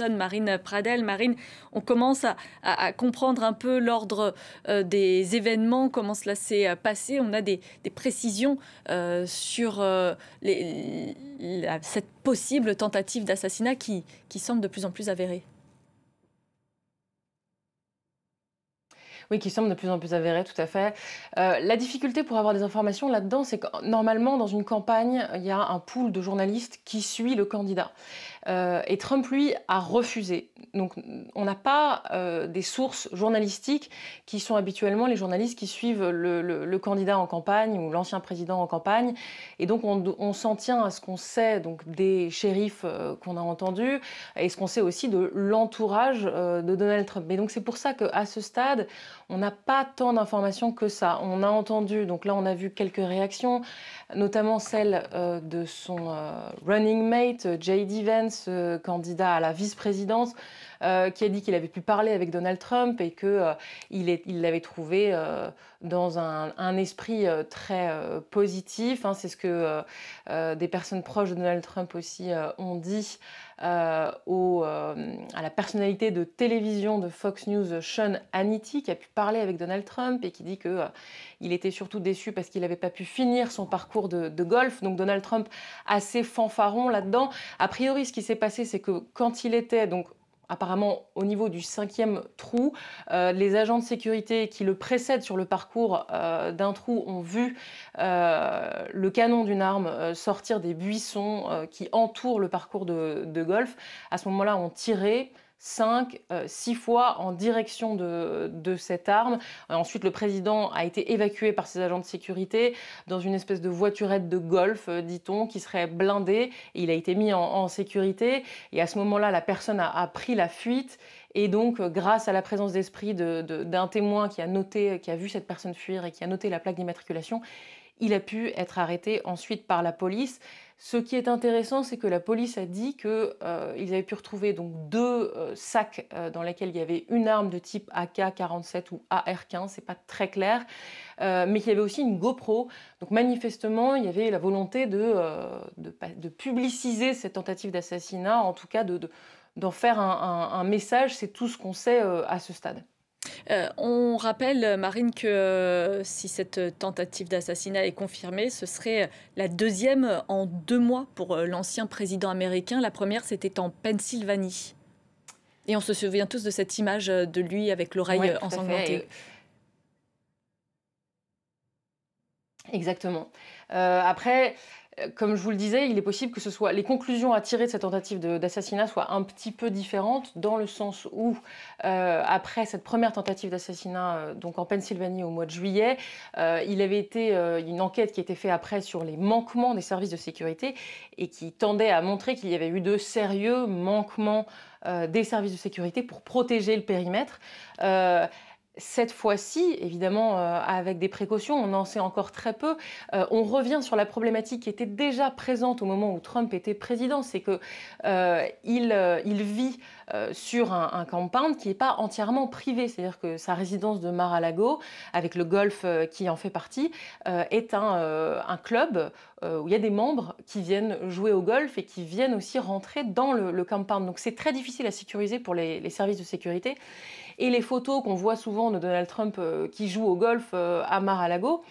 Marine Pradel. Marine, on commence à, comprendre un peu l'ordre euh, des événements, comment cela s'est euh, passé. On a des, précisions euh, sur les, cette possible tentative d'assassinat qui, qui semble de plus en plus avérée. Oui, qui semble de plus en plus avérée, tout à fait. la difficulté pour avoir des informations là-dedans, c'est que normalement, dans une campagne, il y a un pool de journalistes qui suit le candidat. Euh, et Trump, lui, a refusé. Donc on n'a pas euh, des sources journalistiques qui sont habituellement les journalistes qui suivent le, candidat en campagne ou l'ancien président en campagne. Et donc on, s'en tient à ce qu'on sait donc, des shérifs euh, qu'on a entendus et ce qu'on sait aussi de l'entourage de Donald Trump. Mais donc c'est pour ça qu'à ce stade, on n'a pas tant d'informations que ça. On a entendu, donc là on a vu quelques réactions, notamment celle de son running mate, J.D. Vance, ce candidat à la vice-présidence, euh, qui a dit qu'il avait pu parler avec Donald Trump et qu'il euh, il l'avait trouvé euh, dans un, esprit très positif. Hein. C'est ce que des personnes proches de Donald Trump aussi ont dit. Au, à la personnalité de télévision de Fox News, Sean Hannity, qui a pu parler avec Donald Trump et qui dit que il était surtout déçu parce qu'il n'avait pas pu finir son parcours de, de golf. Donc Donald Trump assez fanfaron là-dedans. A priori, ce qui s'est passé, c'est que quand il était donc apparemment au niveau du cinquième trou. Euh, les agents de sécurité qui le précèdent sur le parcours euh, d'un trou ont vu euh, le canon d'une arme sortir des buissons qui entourent le parcours de, de golf. À ce moment-là, on tirait cinq, euh, six fois en direction de, cette arme. Euh, ensuite, le président a été évacué par ses agents de sécurité dans une espèce de voiturette de golf, euh, dit-on, qui serait blindée. il a été mis en, sécurité. Et à ce moment-là, la personne a, pris la fuite. Et donc, grâce à la présence d'esprit d'un témoin qui a noté, qui a vu cette personne fuir et qui a noté la plaque d'immatriculation, il a pu être arrêté ensuite par la police. Ce qui est intéressant, c'est que la police a dit qu'ils euh, avaient pu retrouver donc deux euh, sacs euh, dans lesquels il y avait une arme de type AK-47 ou AR-15, c'est pas très clair, mais qu'il y avait aussi une GoPro. Donc manifestement, il y avait la volonté de, publiciser cette tentative d'assassinat, en tout cas d'en faire un message, c'est tout ce qu'on sait à ce stade. Euh, on rappelle, Marine, que euh, si cette tentative d'assassinat est confirmée, ce serait euh, la deuxième en deux mois pour l'ancien président américain. La première, c'était en Pennsylvanie. Et on se souvient tous de cette image de lui avec l'oreille ensanglantée. Exactement. Euh, après, euh, comme je vous le disais, il est possible que ce soit les conclusions à tirer de cette tentative d'assassinat soient un petit peu différentes, dans le sens où, euh, après cette première tentative d'assassinat, donc en Pennsylvanie au mois de juillet, euh, il avait été une enquête qui était faite après sur les manquements des services de sécurité et qui tendait à montrer qu'il y avait eu de sérieux manquements des services de sécurité pour protéger le périmètre cette fois-ci, évidemment euh, avec des précautions, on en sait encore très peu, euh, on revient sur la problématique qui était déjà présente au moment où Trump était président, c'est qu'il euh, il, vit euh, sur un, un, qui n'est pas entièrement privé. C'est-à-dire que sa résidence de Mar-a-Lago, avec le golf euh, qui en fait partie, euh, est un, club où il y a des membres qui viennent jouer au golf et qui viennent aussi rentrer dans le, le Donc c'est très difficile à sécuriser pour les, les services de sécurité. Et les photos qu'on voit souvent de Donald Trump qui joue au golf à Mar-a-Lago,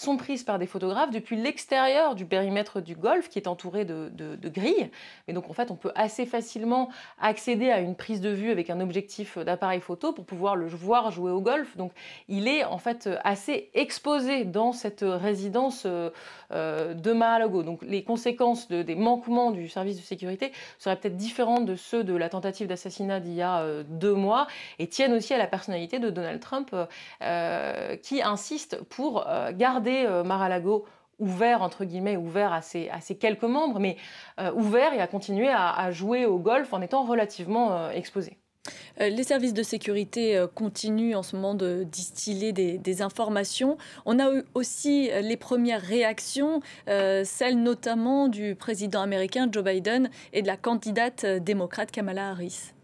sont prises par des photographes depuis l'extérieur du périmètre du golfe qui est entouré de, grilles. Mais donc en fait, on peut assez facilement accéder à une prise de vue avec un objectif d'appareil photo pour pouvoir le voir jouer au golf. Donc il est en fait assez exposé dans cette résidence euh, euh, de Mahalago. Donc les conséquences de, des manquements du service de sécurité seraient peut-être différentes de ceux de la tentative d'assassinat d'il y a euh, deux mois et tiennent aussi à la personnalité de Donald Trump qui insiste pour garder euh, Maralago ouvert, entre guillemets, ouvert à ses, quelques membres, mais euh, ouvert et à continuer à, jouer au golf en étant relativement euh, exposé. Les services de sécurité continuent en ce moment de distiller des, informations. On a eu aussi les premières réactions, celles notamment du président américain Joe Biden et de la candidate démocrate Kamala Harris.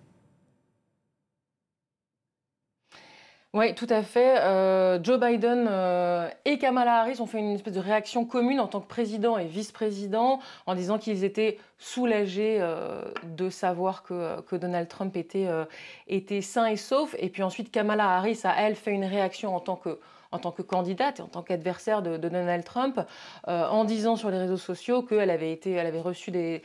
Oui, tout à fait. Euh, Joe Biden euh, et Kamala Harris ont fait une espèce de réaction commune en tant que président et vice-président en disant qu'ils étaient soulagés euh, de savoir que, Donald Trump était, était sain et sauf. Et puis ensuite, Kamala Harris a, elle, fait une réaction en tant que en tant que candidate et en tant qu'adversaire de, Donald Trump, euh, en disant sur les réseaux sociaux qu'elle avait, été, elle avait reçu des,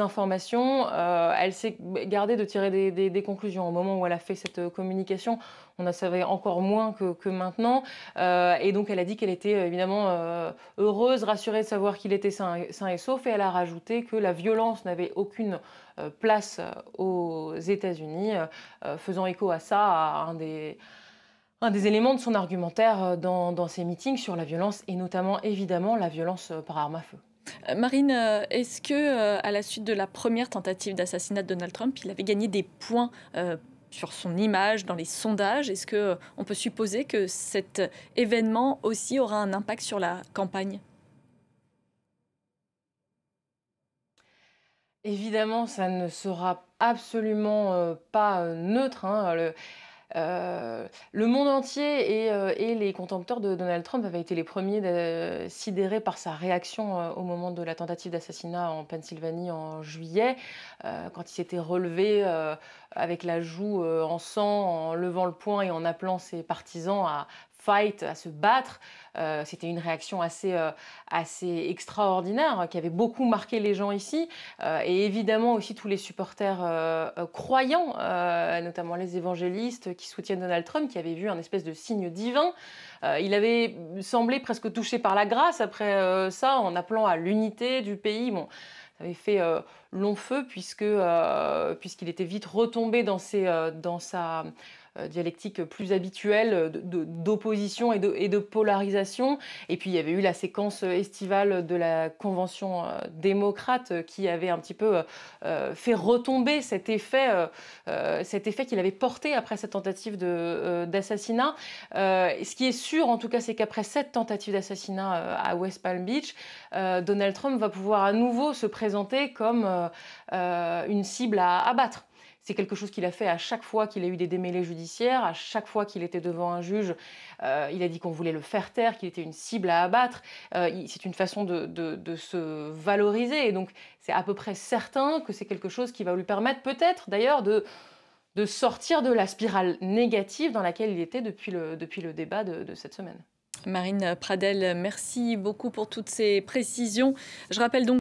informations. Euh, elle s'est gardée de tirer des, conclusions au moment où elle a fait cette communication. On en savait encore moins que, maintenant. Euh, et donc, elle a dit qu'elle était évidemment heureuse, rassurée de savoir qu'il était sain, et sauf. Et elle a rajouté que la violence n'avait aucune place aux États-Unis, faisant écho à ça, à un des un des éléments de son argumentaire euh, dans, ses meetings sur la violence, et notamment évidemment la violence euh, par arme à feu. Euh, Marine, est-ce que à la suite de la première tentative d'assassinat de Donald Trump, il avait gagné des points sur son image dans les sondages Est-ce que on peut supposer que cet événement aussi aura un impact sur la campagne Évidemment, ça ne sera absolument pas neutre. Hein, euh, le monde entier euh, et, les contempteurs de Donald Trump avaient été les premiers sidérés par sa réaction euh, au moment de la tentative d'assassinat en Pennsylvanie en juillet, quand il s'était relevé avec la joue en sang, en levant le poing et en appelant ses partisans à fight, à se battre. Euh, c'était une réaction assez, euh, assez extraordinaire euh, qui avait beaucoup marqué les gens ici et évidemment aussi tous les supporters croyants, notamment les évangélistes qui soutiennent Donald Trump, qui avaient vu un espèce de signe divin. il avait semblé presque touché par la grâce après ça en appelant à l'unité du pays. Bon, ça avait fait long feu puisque euh, puisqu'il était vite retombé dans ses euh, dans sa euh, dialectique plus habituelle d'opposition et, et de, polarisation. Et puis il y avait eu la séquence estivale de la Convention démocrate qui avait un petit peu fait retomber cet effet, cet effet qu'il avait porté après cette tentative d'assassinat. ce qui est sûr, en tout cas, c'est qu'après cette tentative d'assassinat à West Palm Beach, Donald Trump va pouvoir à nouveau se présenter comme euh, euh, une cible à abattre. C'est quelque chose qu'il a fait à chaque fois qu'il a eu des démêlés judiciaires, à chaque fois qu'il était devant un juge. Euh, il a dit qu'on voulait le faire taire, qu'il était une cible à abattre. c'est une façon de, se valoriser. Et donc, c'est à peu près certain que c'est quelque chose qui va lui permettre, peut-être d'ailleurs, de, de, sortir de la spirale négative dans laquelle il était depuis le, depuis le débat de cette semaine. Marine Pradel, merci beaucoup pour toutes ces précisions. Je rappelle donc